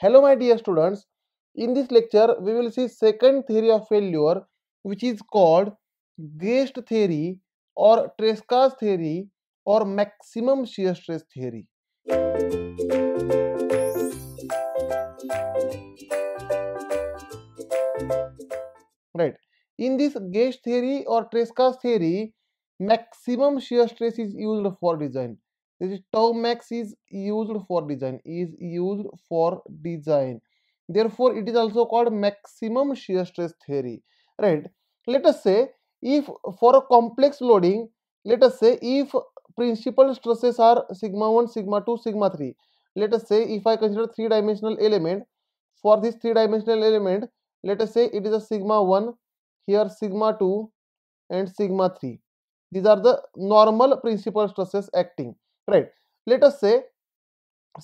Hello my dear students, in this lecture we will see second theory of failure which is called Guest theory or Tresca's theory or maximum shear stress theory. Right. In this Guest theory or Tresca's theory, maximum shear stress is used for design this tau max is used for design is used for design therefore it is also called maximum shear stress theory right let us say if for a complex loading let us say if principal stresses are sigma 1 sigma 2 sigma 3 let us say if i consider three dimensional element for this three dimensional element let us say it is a sigma 1 here sigma 2 and sigma 3 these are the normal principal stresses acting right let us say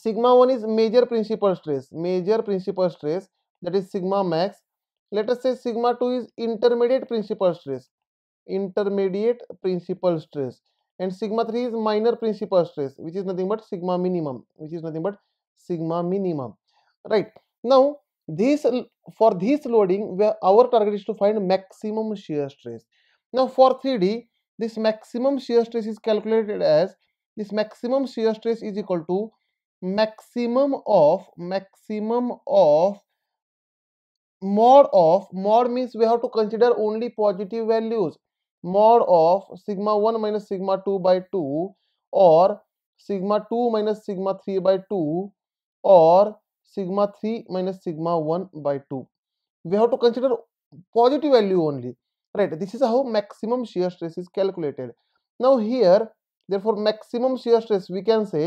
sigma 1 is major principal stress major principal stress that is sigma max let us say sigma 2 is intermediate principal stress intermediate principal stress and sigma 3 is minor principal stress which is nothing but sigma minimum which is nothing but sigma minimum right now this for this loading where our target is to find maximum shear stress now for 3d this maximum shear stress is calculated as this maximum shear stress is equal to maximum of maximum of mod of mod means we have to consider only positive values mod of sigma 1 minus sigma 2 by 2 or sigma 2 minus sigma 3 by 2 or sigma 3 minus sigma 1 by 2 we have to consider positive value only right this is how maximum shear stress is calculated now here therefore maximum shear stress we can say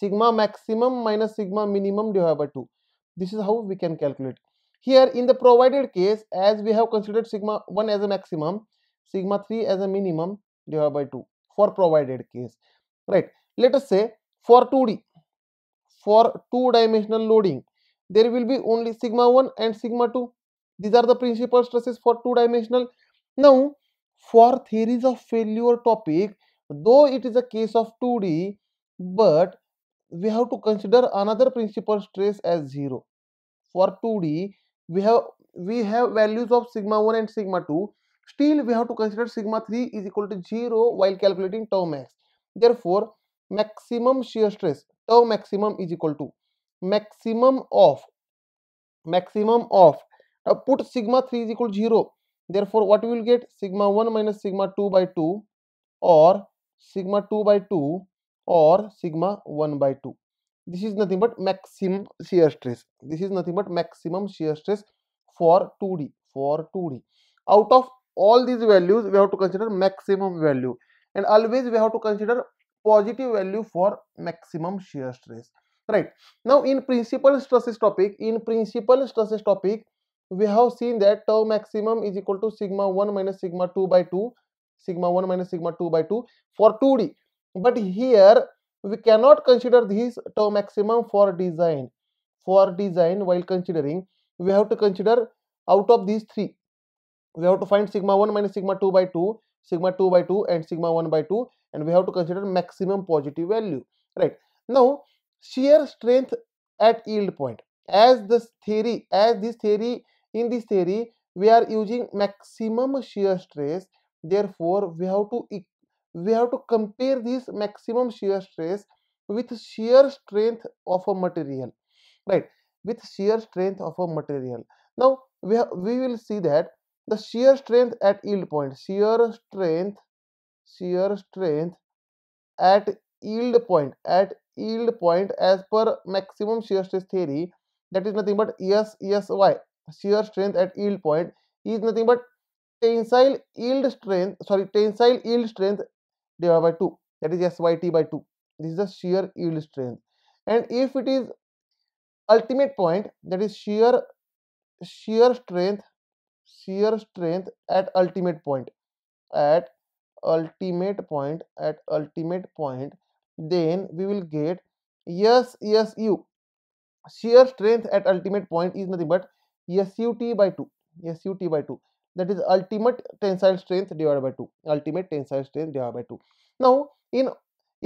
sigma maximum minus sigma minimum divided by 2 this is how we can calculate here in the provided case as we have considered sigma 1 as a maximum sigma 3 as a minimum divided by 2 for provided case right let us say for 2d for two dimensional loading there will be only sigma 1 and sigma 2 these are the principal stresses for two dimensional now for theories of failure topic though it is a case of 2d but we have to consider another principal stress as 0 for 2d we have we have values of sigma 1 and sigma 2 still we have to consider sigma 3 is equal to 0 while calculating tau max therefore maximum shear stress tau maximum is equal to maximum of maximum of now uh, put sigma 3 is equal to 0 therefore what we will get sigma 1 minus sigma 2 by 2 or sigma 2 by 2 or sigma 1 by 2 this is nothing but maximum shear stress this is nothing but maximum shear stress for 2d for 2d out of all these values we have to consider maximum value and always we have to consider positive value for maximum shear stress right now in principal stresses topic in principal stresses topic we have seen that tau maximum is equal to sigma 1 minus sigma 2 by 2 sigma 1 minus sigma 2 by 2 for 2D. But here we cannot consider this to maximum for design. For design while considering we have to consider out of these three we have to find sigma 1 minus sigma 2 by 2 sigma 2 by 2 and sigma 1 by 2 and we have to consider maximum positive value right now shear strength at yield point as this theory as this theory in this theory we are using maximum shear stress therefore we have to we have to compare this maximum shear stress with shear strength of a material right with shear strength of a material now we have, we will see that the shear strength at yield point shear strength shear strength at yield point at yield point as per maximum shear stress theory that is nothing but S S Y shear strength at yield point is nothing but tensile yield strength, sorry, tensile yield strength divided by 2, that is SYT by 2. This is the shear yield strength. And if it is ultimate point, that is shear shear strength, shear strength at ultimate point, at ultimate point, at ultimate point, then we will get yes, yes, U Shear strength at ultimate point is nothing but SUT by 2, SUT by 2 that is ultimate tensile strength divided by 2 ultimate tensile strength divided by 2 now in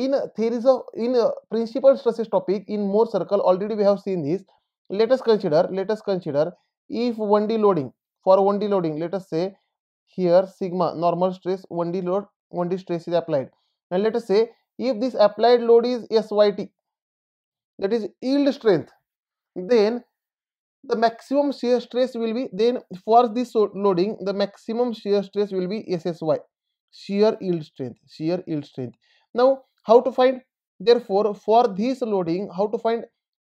in uh, theories of in uh, principal stresses topic in more circle already we have seen this let us consider let us consider if 1d loading for 1d loading let us say here sigma normal stress 1d load 1d stress is applied and let us say if this applied load is syt that is yield strength then the maximum shear stress will be then for this loading the maximum shear stress will be ssy shear yield strength shear yield strength now how to find therefore for this loading how to find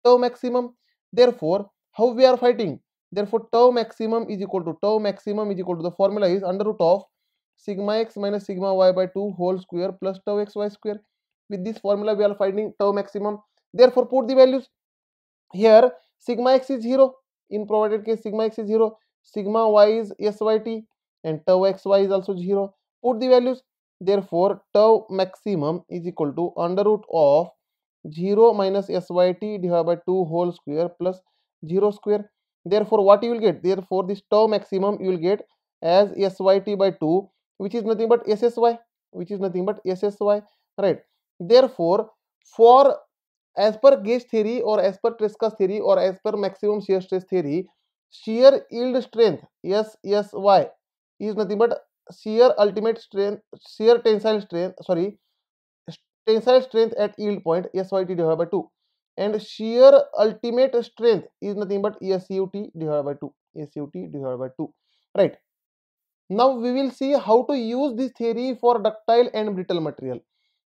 tau maximum therefore how we are fighting therefore tau maximum is equal to tau maximum is equal to the formula is under root of sigma x minus sigma y by 2 whole square plus tau xy square with this formula we are finding tau maximum therefore put the values here sigma x is 0 in provided case sigma x is 0 sigma y is syt and tau xy is also 0 put the values therefore tau maximum is equal to under root of 0 minus syt divided by 2 whole square plus 0 square therefore what you will get therefore this tau maximum you will get as syt by 2 which is nothing but ssy which is nothing but ssy right therefore for as per Guest theory or as per Tresca's theory or as per maximum shear stress theory shear yield strength yes yes Y is nothing but shear ultimate strength shear tensile strength sorry tensile strength at yield point S Y T divide by two and shear ultimate strength is nothing but S U T divide by two S U T divide by two right now we will see how to use this theory for ductile and brittle material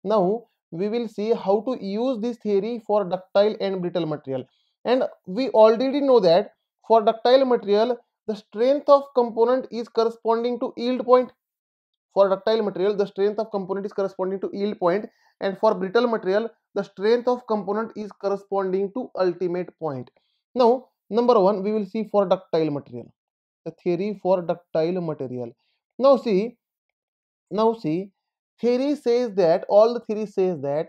now we will see how to use this theory for ductile and brittle material and we already know that for ductile material the strength of component is corresponding to yield point for ductile material the strength of component is corresponding to yield point and for brittle material the strength of component is corresponding to ultimate point now number one we will see for ductile material the theory for ductile material now see now see theory says that all the theory says that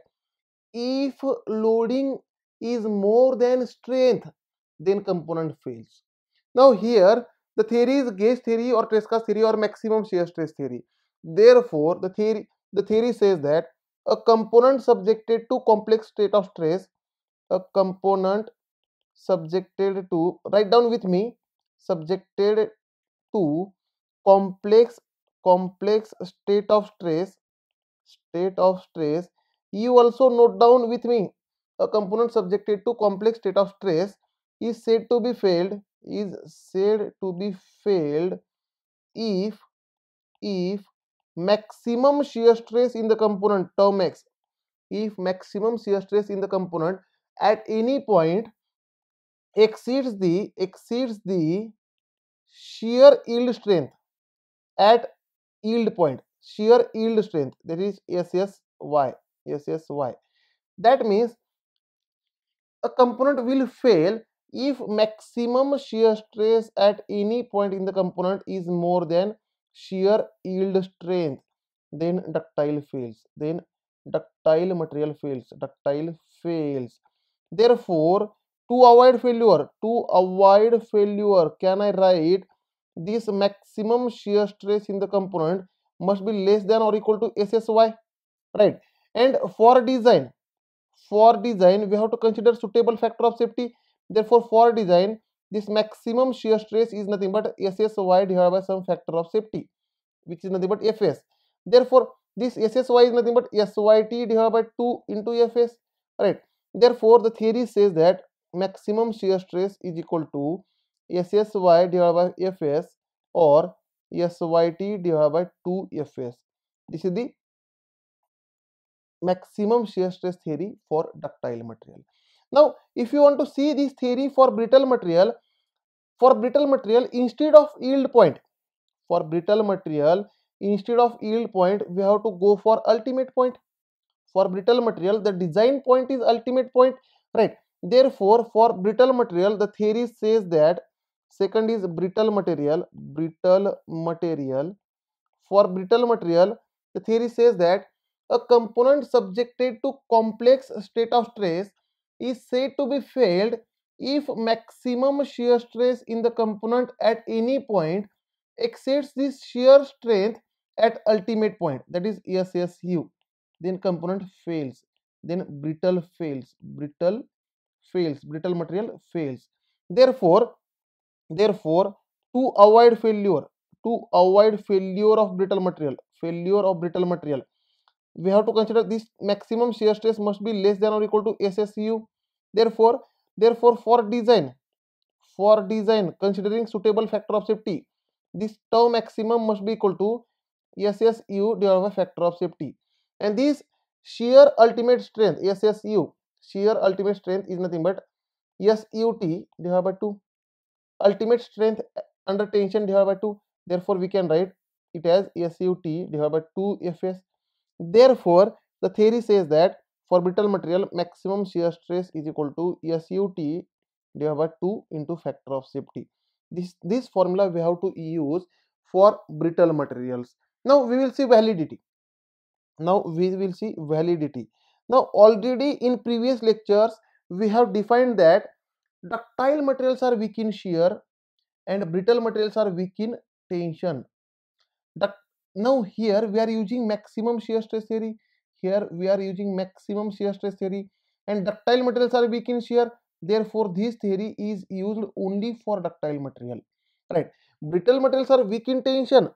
if loading is more than strength then component fails now here the theory is gauge theory or Tresca's theory or maximum shear stress theory therefore the theory the theory says that a component subjected to complex state of stress a component subjected to write down with me subjected to complex complex state of stress state of stress you also note down with me a component subjected to complex state of stress is said to be failed is said to be failed if if maximum shear stress in the component term x if maximum shear stress in the component at any point exceeds the exceeds the shear yield strength at yield point shear yield strength that is SSY. SSY. That means a component will fail if maximum shear stress at any point in the component is more than shear yield strength then ductile fails then ductile material fails ductile fails therefore to avoid failure to avoid failure can i write this maximum shear stress in the component must be less than or equal to ssy right and for design for design we have to consider suitable factor of safety therefore for design this maximum shear stress is nothing but ssy divided by some factor of safety which is nothing but fs therefore this ssy is nothing but syt divided by 2 into fs right therefore the theory says that maximum shear stress is equal to ssy divided by fs or SYT divided by 2FS. This is the maximum shear stress theory for ductile material. Now, if you want to see this theory for brittle material, for brittle material instead of yield point, for brittle material instead of yield point, we have to go for ultimate point. For brittle material, the design point is ultimate point, right? Therefore, for brittle material, the theory says that second is brittle material brittle material for brittle material the theory says that a component subjected to complex state of stress is said to be failed if maximum shear stress in the component at any point exceeds the shear strength at ultimate point that is SSU then component fails then brittle fails brittle fails brittle material fails therefore Therefore, to avoid failure, to avoid failure of brittle material, failure of brittle material, we have to consider this maximum shear stress must be less than or equal to SSU. Therefore, therefore for design, for design considering suitable factor of safety, this tau maximum must be equal to SSU divided by factor of safety. And this shear ultimate strength SSU, shear ultimate strength is nothing but SUT divided by 2 ultimate strength uh, under tension divided by 2 therefore we can write it as sut divided by 2 fs therefore the theory says that for brittle material maximum shear stress is equal to sut divided by 2 into factor of safety this this formula we have to use for brittle materials now we will see validity now we will see validity now already in previous lectures we have defined that ductile materials are weak in shear and brittle materials are weak in tension Duct now here we are using maximum shear stress theory here we are using maximum shear stress theory and ductile materials are weak in shear therefore this theory is used only for ductile material right brittle materials are weak in tension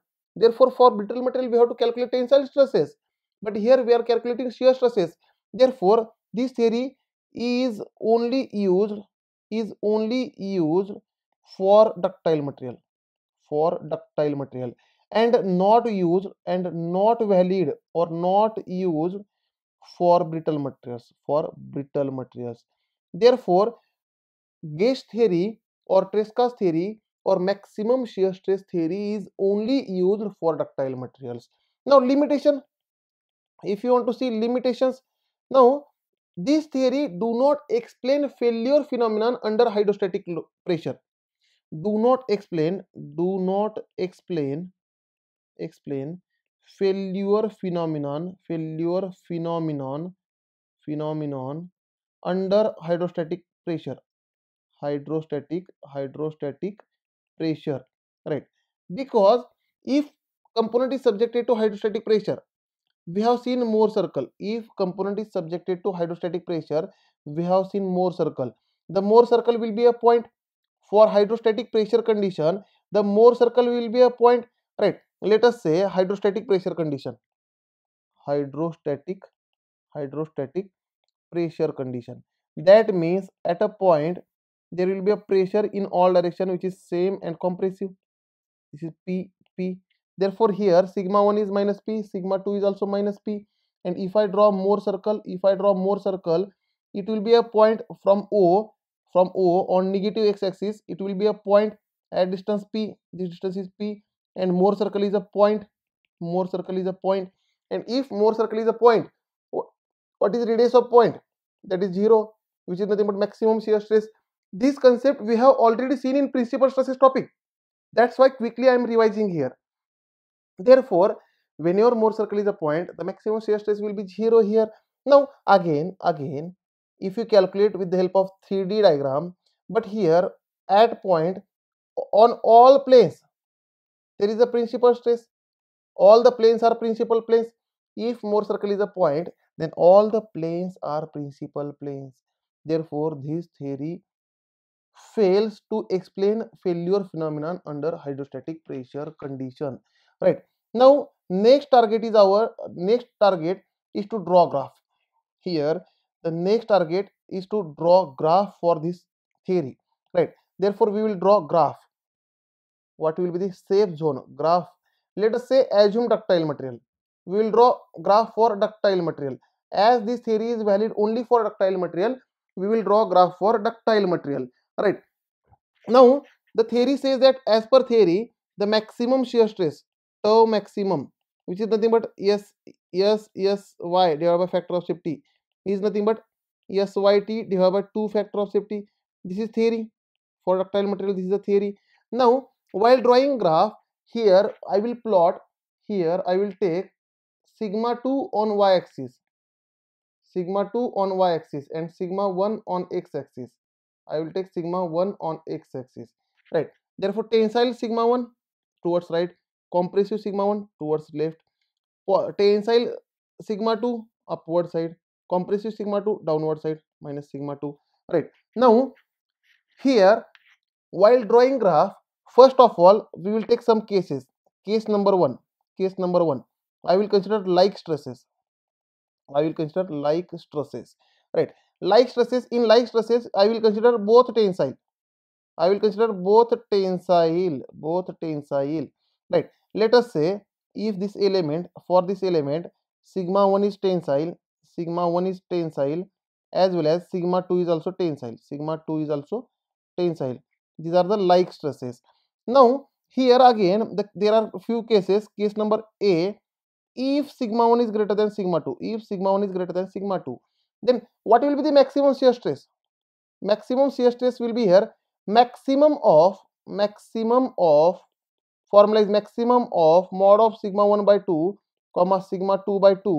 therefore for brittle material we have to calculate tensile stresses but here we are calculating shear stresses therefore this theory is only used is only used for ductile material for ductile material and not used and not valid or not used for brittle materials for brittle materials therefore gauge theory or Tresca's theory or maximum shear stress theory is only used for ductile materials now limitation if you want to see limitations now this theory do not explain failure phenomenon under hydrostatic pressure. Do not explain, do not explain, explain failure phenomenon, failure phenomenon, phenomenon under hydrostatic pressure. Hydrostatic, hydrostatic pressure, right? Because if component is subjected to hydrostatic pressure, we have seen more circle if component is subjected to hydrostatic pressure we have seen more circle the more circle will be a point for hydrostatic pressure condition the more circle will be a point right let us say hydrostatic pressure condition hydrostatic hydrostatic pressure condition that means at a point there will be a pressure in all direction which is same and compressive this is p p Therefore, here sigma 1 is minus p, sigma 2 is also minus p. And if I draw more circle, if I draw more circle, it will be a point from O, from O on negative x-axis, it will be a point at distance p, this distance is p, and more circle is a point, more circle is a And if more circle is a point, what is radius of point? That is 0, which is nothing but maximum shear stress. This concept we have already seen in principal stresses topic. That's why quickly I am revising here. Therefore, when your Mohr circle is a point, the maximum shear stress will be 0 here. Now, again, again, if you calculate with the help of 3D diagram, but here at point on all planes, there is a principal stress. All the planes are principal planes. If Mohr circle is a point, then all the planes are principal planes. Therefore, this theory fails to explain failure phenomenon under hydrostatic pressure condition right now next target is our next target is to draw graph here the next target is to draw graph for this theory right therefore we will draw graph what will be the safe zone graph let us say assume ductile material we will draw graph for ductile material as this theory is valid only for ductile material we will draw graph for ductile material right now the theory says that as per theory the maximum shear stress tau maximum which is nothing but s s s y divided by factor of safety is nothing but s y t divided by 2 factor of safety this is theory for ductile material this is a theory now while drawing graph here i will plot here i will take sigma 2 on y axis sigma 2 on y axis and sigma 1 on x axis i will take sigma 1 on x axis right therefore tensile sigma 1 towards right compressive sigma 1 towards left tensile sigma 2 upward side compressive sigma 2 downward side minus sigma 2 right now here while drawing graph first of all we will take some cases case number 1 case number 1 i will consider like stresses i will consider like stresses right like stresses in like stresses i will consider both tensile i will consider both tensile both tensile right let us say if this element for this element sigma 1 is tensile sigma 1 is tensile as well as sigma 2 is also tensile sigma 2 is also tensile these are the like stresses now here again the, there are few cases case number a if sigma 1 is greater than sigma 2 if sigma 1 is greater than sigma 2 then what will be the maximum shear stress maximum shear stress will be here maximum of maximum of formula is maximum of mod of sigma 1 by 2 comma sigma 2 by 2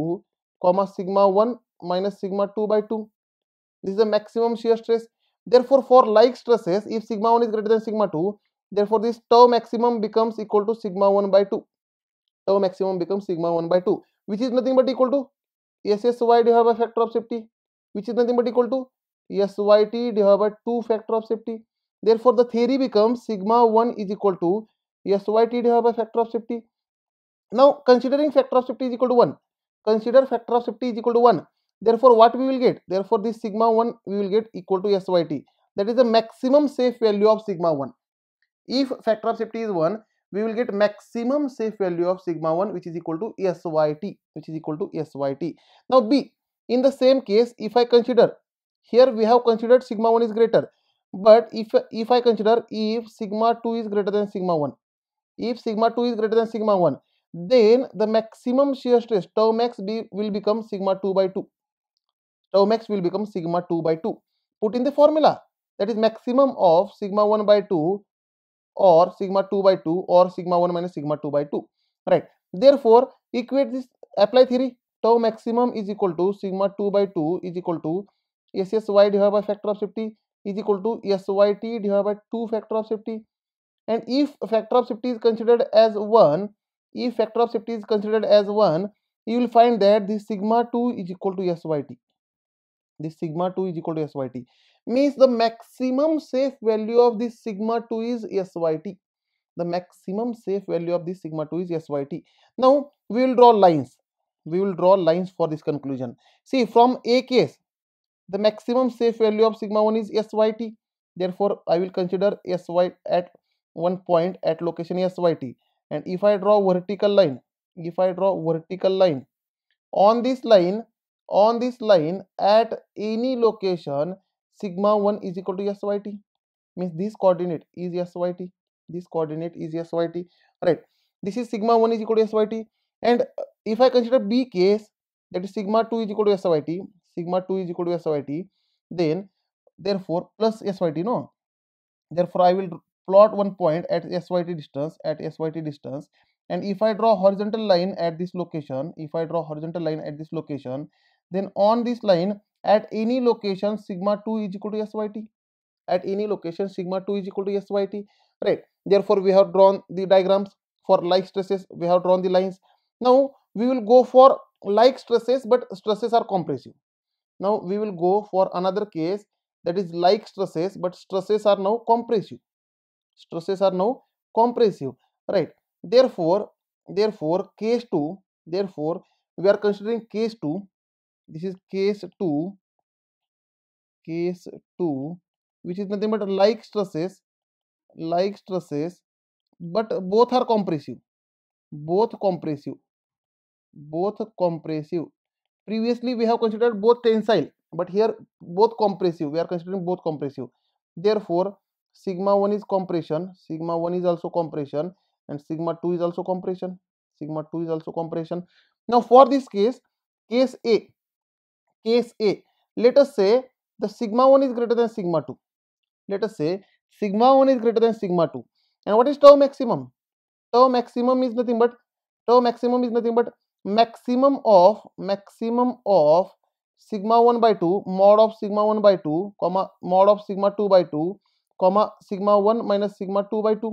comma sigma 1 minus sigma 2 by 2 this is the maximum shear stress therefore for like stresses if sigma 1 is greater than sigma 2 therefore this tau maximum becomes equal to sigma 1 by 2 tau maximum becomes sigma 1 by 2 which is nothing but equal to ssy divided by factor of safety which is nothing but equal to syt divided by 2 factor of safety therefore the theory becomes sigma 1 is equal to SYT so have a factor of safety? Now, considering factor of safety is equal to 1, consider factor of safety is equal to 1. Therefore, what we will get? Therefore, this sigma 1 we will get equal to SYT. That is the maximum safe value of sigma 1. If factor of safety is 1, we will get maximum safe value of sigma 1 which is equal to SYT, which is equal to SYT. Now, B, in the same case, if I consider, here we have considered sigma 1 is greater. But if, if I consider if sigma 2 is greater than sigma 1, if sigma 2 is greater than sigma 1 then the maximum shear stress tau max be, will become sigma 2 by 2 tau max will become sigma 2 by 2 put in the formula that is maximum of sigma 1 by 2 or sigma 2 by 2 or sigma 1 minus sigma 2 by 2 right therefore equate this apply theory tau maximum is equal to sigma 2 by 2 is equal to ssy divided by factor of safety is equal to syt divided by 2 factor of safety and if factor of safety is considered as 1 if factor of safety is considered as 1 you will find that this sigma 2 is equal to syt this sigma 2 is equal to syt means the maximum safe value of this sigma 2 is syt the maximum safe value of this sigma 2 is syt now we will draw lines we will draw lines for this conclusion see from a case the maximum safe value of sigma 1 is syt therefore i will consider sy at one point at location SYT and if I draw vertical line if I draw vertical line on this line on this line at any location sigma 1 is equal to SYT means this coordinate is SYT this coordinate is SYT right this is sigma 1 is equal to SYT and uh, if I consider B case that is sigma 2 is equal to SYT sigma 2 is equal to SYT then therefore plus SYT no therefore I will plot one point at SYT distance at SYT distance and if I draw horizontal line at this location if I draw horizontal line at this location then on this line at any location sigma 2 is equal to SYT at any location sigma 2 is equal to SYT right therefore we have drawn the diagrams for like stresses we have drawn the lines now we will go for like stresses but stresses are compressive now we will go for another case that is like stresses but stresses are now compressive stresses are now compressive right therefore therefore case 2 therefore we are considering case 2 this is case 2 case 2 which is nothing but like stresses like stresses but both are compressive both compressive both compressive previously we have considered both tensile but here both compressive we are considering both compressive therefore sigma 1 is compression sigma 1 is also compression and sigma 2 is also compression sigma 2 is also compression now for this case case a case a let us say the sigma 1 is greater than sigma 2 let us say sigma 1 is greater than sigma 2 and what is tau maximum tau maximum is nothing but tau maximum is nothing but maximum of maximum of sigma 1 by 2 mod of sigma 1 by 2 comma mod of sigma 2 by 2 comma sigma 1 minus sigma 2 by 2.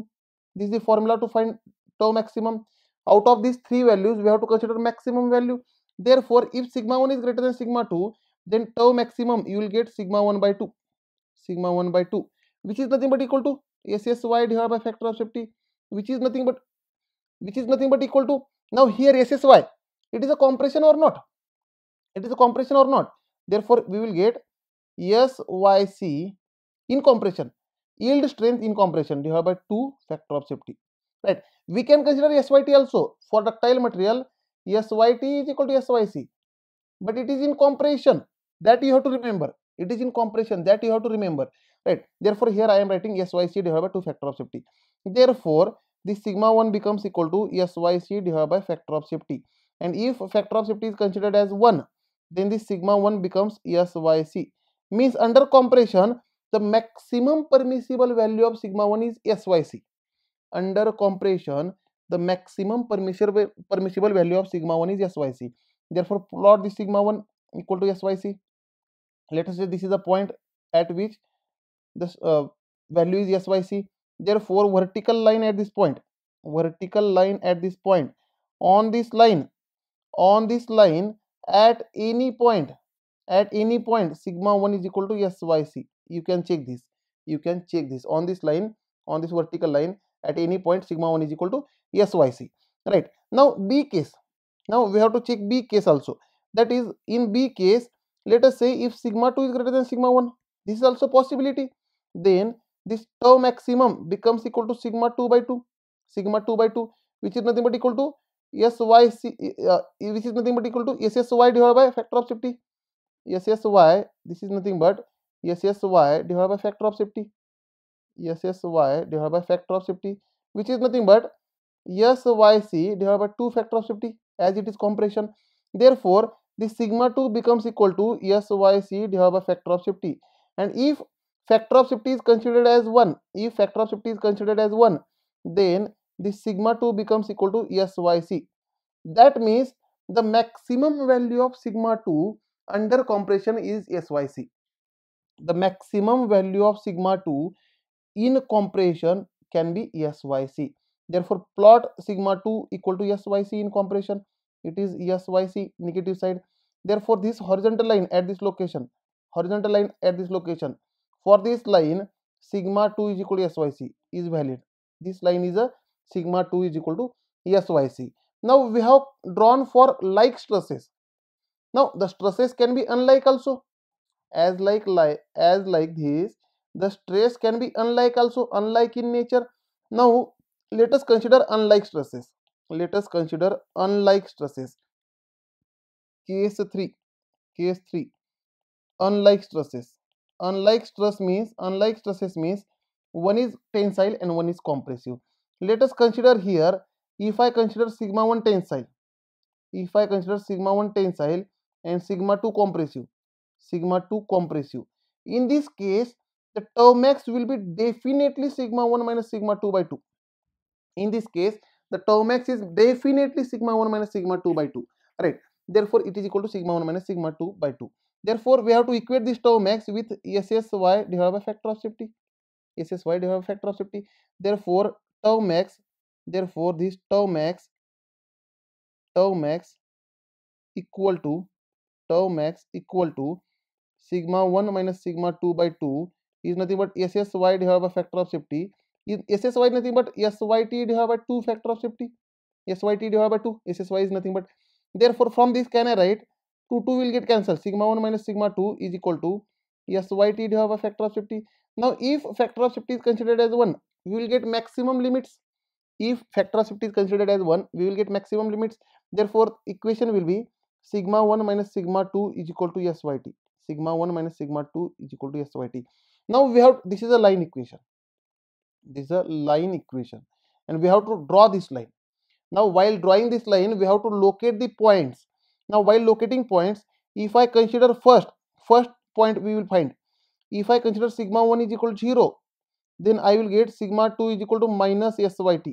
This is the formula to find tau maximum. Out of these three values, we have to consider maximum value. Therefore, if sigma 1 is greater than sigma 2, then tau maximum, you will get sigma 1 by 2. Sigma 1 by 2, which is nothing but equal to SSY divided by factor of safety, which is nothing but which is nothing but equal to now here SSY. It is a compression or not? It is a compression or not? Therefore, we will get SYC in compression yield strength in compression divided by 2 factor of safety right we can consider syt also for ductile material syt is equal to syc but it is in compression that you have to remember it is in compression that you have to remember right therefore here i am writing syc divided by 2 factor of safety therefore this sigma 1 becomes equal to syc divided by factor of safety and if factor of safety is considered as 1 then this sigma 1 becomes syc means under compression the maximum permissible value of sigma 1 is SYC. Under compression, the maximum permissible, permissible value of sigma 1 is SYC. Therefore, plot the sigma 1 equal to SYC. Let us say this is the point at which this uh, value is SYC. Therefore, vertical line at this point, vertical line at this point, on this line, on this line, at any point, at any point, sigma 1 is equal to SYC you can check this you can check this on this line on this vertical line at any point sigma 1 is equal to syc right now b case now we have to check b case also that is in b case let us say if sigma 2 is greater than sigma 1 this is also possibility then this tau maximum becomes equal to sigma 2 by 2 sigma 2 by 2 which is nothing but equal to syc uh, which is nothing but equal to ssy divided by factor of safety ssy this is nothing but SSY divided by factor of safety. SSY divided by factor of safety, which is nothing but SYC divided by 2 factor of safety as it is compression. Therefore, the sigma 2 becomes equal to SYC divided by factor of safety. And if factor of safety is considered as 1, if factor of safety is considered as 1, then the sigma 2 becomes equal to SYC. That means the maximum value of sigma 2 under compression is SYC the maximum value of sigma 2 in compression can be SYC. Therefore, plot sigma 2 equal to SYC in compression. It is SYC negative side. Therefore, this horizontal line at this location, horizontal line at this location, for this line, sigma 2 is equal to SYC is valid. This line is a sigma 2 is equal to SYC. Now, we have drawn for like stresses. Now, the stresses can be unlike also as like like as like this the stress can be unlike also unlike in nature now let us consider unlike stresses let us consider unlike stresses case 3 case 3 unlike stresses unlike stress means unlike stresses means one is tensile and one is compressive let us consider here if i consider sigma 1 tensile if i consider sigma 1 tensile and sigma 2 compressive sigma 2 compressive. In this case, the tau max will be definitely sigma 1 minus sigma 2 by 2. In this case, the tau max is definitely sigma 1 minus sigma 2 by 2. Right. Therefore, it is equal to sigma 1 minus sigma 2 by 2. Therefore, we have to equate this tau max with SSY divided by factor of safety. SSY divided by factor of safety. Therefore, tau max, therefore, this tau max, tau max equal to tau max equal to sigma 1 minus sigma 2 by 2 is nothing but SSY divided by factor of safety. Is SSY is nothing but SYT divided by 2 factor of safety. SYT divided by 2. SSY is nothing but. Therefore, from this can I write 2 2 will get cancelled. Sigma 1 minus sigma 2 is equal to SYT divided by factor of safety. Now, if factor of safety is considered as 1, we will get maximum limits. If factor of safety is considered as 1, we will get maximum limits. Therefore, equation will be sigma 1 minus sigma 2 is equal to syt sigma 1 minus sigma 2 is equal to syt now we have this is a line equation this is a line equation and we have to draw this line now while drawing this line we have to locate the points now while locating points if i consider first first point we will find if i consider sigma 1 is equal to 0 then i will get sigma 2 is equal to minus syt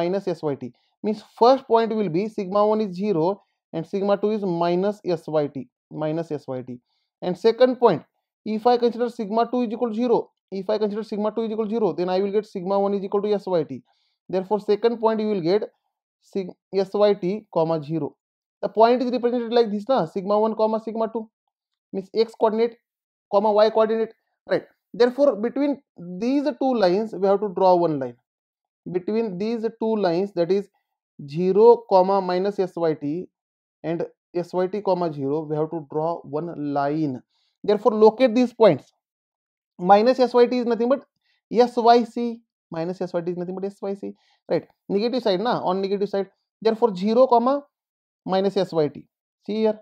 minus syt means first point will be sigma 1 is 0 and sigma 2 is minus syt minus syt and second point if i consider sigma 2 is equal to 0 if i consider sigma 2 is equal to 0 then i will get sigma 1 is equal to syt therefore second point you will get syt comma 0 the point is represented like this na sigma 1 comma sigma 2 means x coordinate comma y coordinate right therefore between these two lines we have to draw one line between these two lines that is 0 comma minus syt and SYT comma 0, we have to draw one line. Therefore, locate these points. Minus SYT is nothing but SYC. Minus SYT is nothing but SYC. Right. Negative side, na? On negative side. Therefore, 0 comma minus SYT. See here.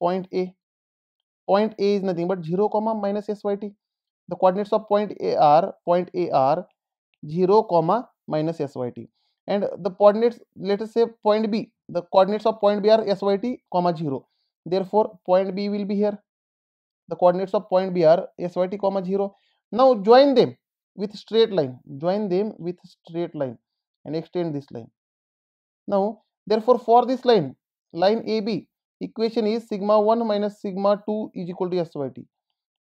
Point A. Point A is nothing but 0 comma minus SYT. The coordinates of point A are point A are 0 comma minus SYT. And the coordinates, let us say point B the coordinates of point B are SYT comma 0. Therefore, point B will be here. The coordinates of point B are SYT comma 0. Now join them with straight line. Join them with straight line and extend this line. Now, therefore, for this line, line AB, equation is sigma 1 minus sigma 2 is equal to SYT.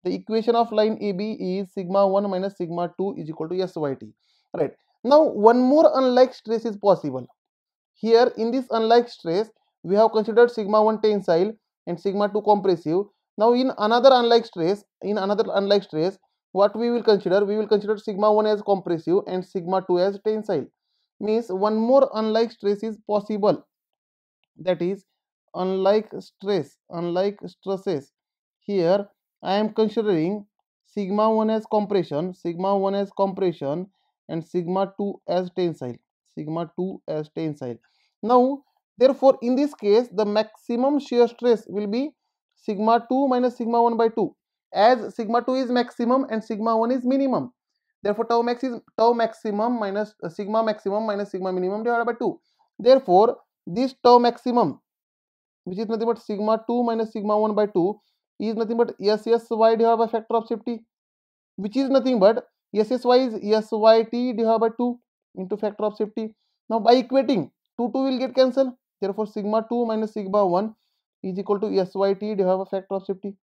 The equation of line AB is sigma 1 minus sigma 2 is equal to SYT. Right. Now, one more unlike stress is possible. Here in this unlike stress, we have considered sigma 1 tensile and sigma 2 compressive. Now in another unlike stress, in another unlike stress, what we will consider? We will consider sigma 1 as compressive and sigma 2 as tensile. Means one more unlike stress is possible. That is unlike stress, unlike stresses. Here I am considering sigma 1 as compression, sigma 1 as compression and sigma 2 as tensile sigma 2 as tensile. Now, therefore, in this case, the maximum shear stress will be sigma 2 minus sigma 1 by 2 as sigma 2 is maximum and sigma 1 is minimum. Therefore, tau max is tau maximum minus uh, sigma maximum minus sigma minimum divided by 2. Therefore, this tau maximum which is nothing but sigma 2 minus sigma 1 by 2 is nothing but SSY divided by factor of safety which is nothing but SSY is SYT divided by 2 into factor of safety. Now by equating 2 2 will get cancelled. Therefore sigma 2 minus sigma 1 is equal to SYT divided by factor of safety.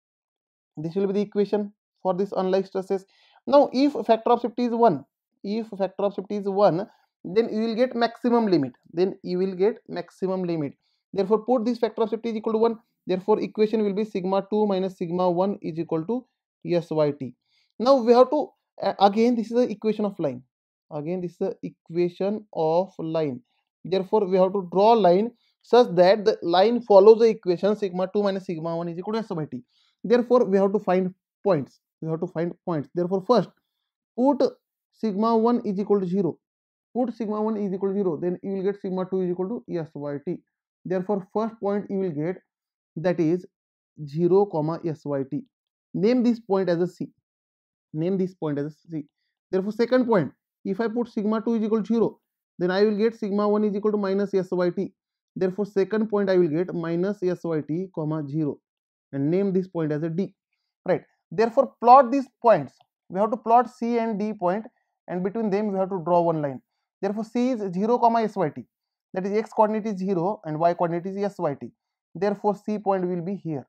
This will be the equation for this unlike stresses. Now if factor of safety is 1, if factor of safety is 1 then you will get maximum limit. Then you will get maximum limit. Therefore put this factor of safety is equal to 1. Therefore equation will be sigma 2 minus sigma 1 is equal to SYT. Now we have to again this is the equation of line again this is the equation of line therefore we have to draw line such that the line follows the equation sigma 2 minus sigma 1 is equal to s by t therefore we have to find points we have to find points therefore first put sigma 1 is equal to 0 put sigma 1 is equal to 0 then you will get sigma 2 is equal to s by t therefore first point you will get that is 0 comma s y t name this point as a c name this point as a c therefore second point if I put sigma 2 is equal to 0, then I will get sigma 1 is equal to minus syt. Therefore, second point I will get minus syt comma 0 and name this point as a d. Right. Therefore, plot these points. We have to plot C and D point and between them we have to draw one line. Therefore, C is 0 comma syt. That is x coordinate is 0 and y coordinate is syt. Therefore, C point will be here.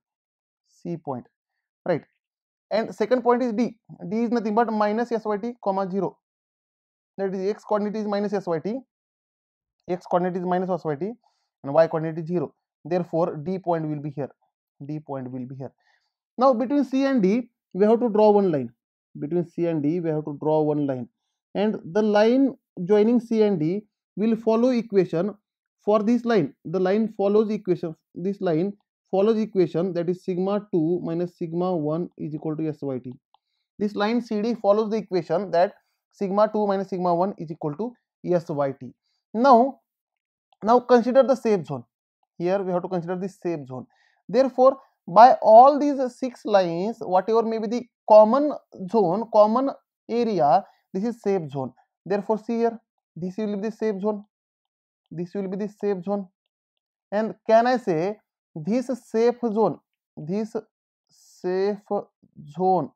C point. Right. And second point is D. D is nothing but minus syt comma 0 that is x quantity is minus syt x quantity is minus syt and y quantity is 0 therefore d point will be here d point will be here now between c and d we have to draw one line between c and d we have to draw one line and the line joining c and d will follow equation for this line the line follows equation this line follows equation that is sigma 2 minus sigma 1 is equal to syt this line cd follows the equation that sigma 2 minus sigma 1 is equal to syt. Now, now consider the safe zone. Here we have to consider the safe zone. Therefore, by all these six lines, whatever may be the common zone, common area, this is safe zone. Therefore, see here, this will be the safe zone. This will be the safe zone. And can I say this safe zone, this safe zone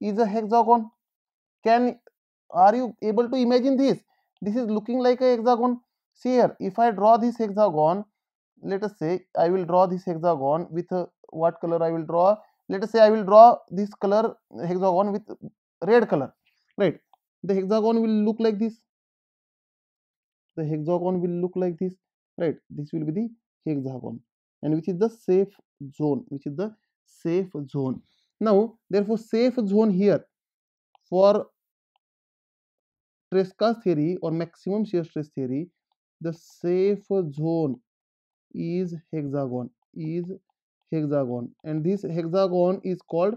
is a hexagon? Can are you able to imagine this this is looking like a hexagon see here if i draw this hexagon let us say i will draw this hexagon with uh, what color i will draw let us say i will draw this color hexagon with red color right the hexagon will look like this the hexagon will look like this right this will be the hexagon and which is the safe zone which is the safe zone now therefore safe zone here for Tresca theory or maximum shear stress theory, the safe zone is hexagon, is hexagon. And this hexagon is called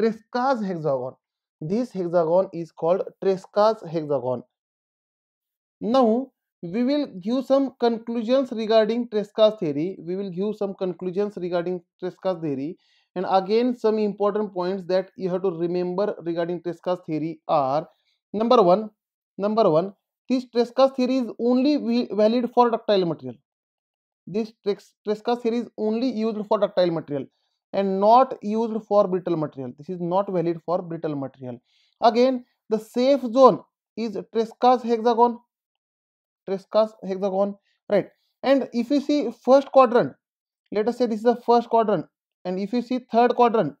Tresca's hexagon. This hexagon is called Tresca's hexagon. Now, we will give some conclusions regarding Tresca's theory. We will give some conclusions regarding Tresca's theory. And again, some important points that you have to remember regarding Tresca's theory are number one, Number one, this Tresca theory is only valid for ductile material. This Tresca theory is only used for ductile material and not used for brittle material. This is not valid for brittle material. Again, the safe zone is Tresca's hexagon. Tresca's hexagon, right? And if you see first quadrant, let us say this is the first quadrant, and if you see third quadrant,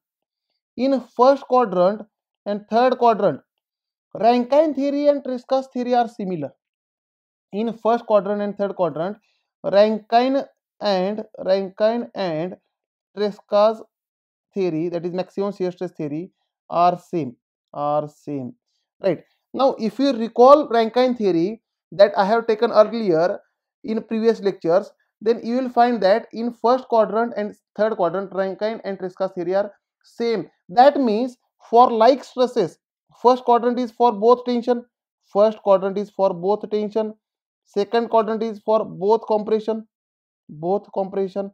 in first quadrant and third quadrant, Rankine theory and Tresca's theory are similar. In first quadrant and third quadrant, Rankine and Rankine and Tresca's theory, that is maximum shear stress theory, are same. Are same. Right. Now, if you recall Rankine theory that I have taken earlier in previous lectures, then you will find that in first quadrant and third quadrant, Rankine and Tresca's theory are same. That means for like stresses, first quadrant is for both tension first quadrant is for both tension second quadrant is for both compression both compression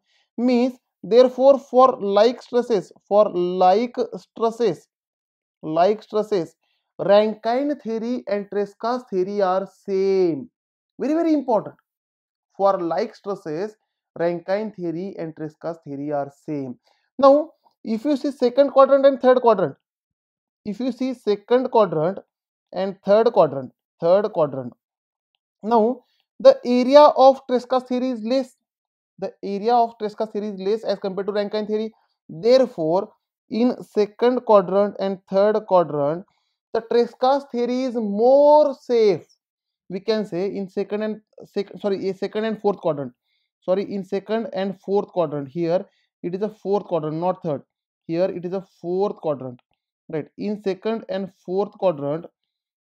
means therefore for like stresses for like stresses like stresses rankine theory and tresca's theory are same very very important for like stresses rankine theory and tresca's theory are same now if you see second quadrant and third quadrant if you see second quadrant and third quadrant third quadrant now the area of Tresca theory is less the area of Tresca theory is less as compared to Rankine theory therefore in second quadrant and third quadrant the Tresca's theory is more safe we can say in second and sorry second and fourth quadrant sorry in second and fourth quadrant here it is a fourth quadrant not third here it is a fourth quadrant right in second and fourth quadrant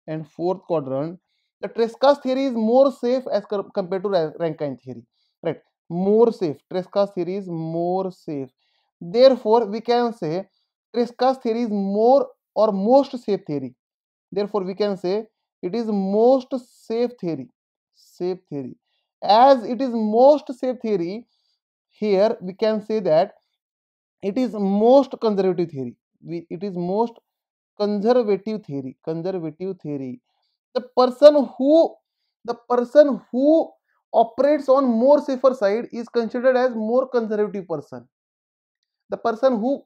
and fourth quadrant the tresca's theory is more safe as compared to rankine theory right more safe tresca's theory is more safe therefore we can say tresca's theory is more or most safe theory therefore we can say it is most safe theory safe theory as it is most safe theory here we can say that it is most conservative theory it is most conservative theory conservative theory the person who the person who operates on more safer side is considered as more conservative person the person who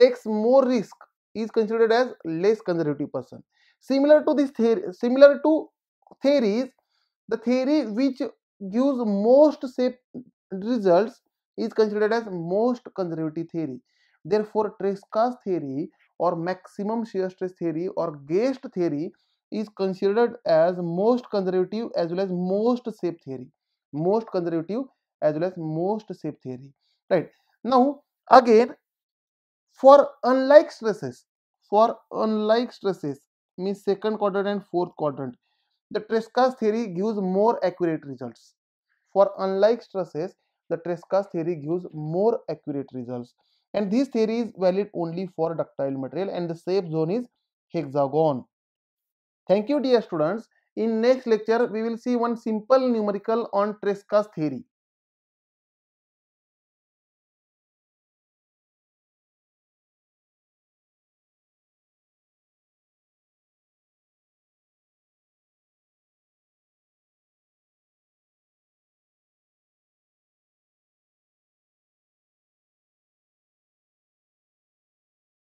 takes more risk is considered as less conservative person similar to this theory similar to theories the theory which gives most safe results is considered as most conservative theory Therefore, Tresca's theory or maximum shear stress theory or Geist theory is considered as most conservative as well as most safe theory. Most conservative as well as most safe theory. Right. Now, again, for unlike stresses, for unlike stresses means second quadrant and fourth quadrant, the Tresca's theory gives more accurate results. For unlike stresses, the Tresca's theory gives more accurate results and this theory is valid only for ductile material and the safe zone is hexagon thank you dear students in next lecture we will see one simple numerical on tresca's theory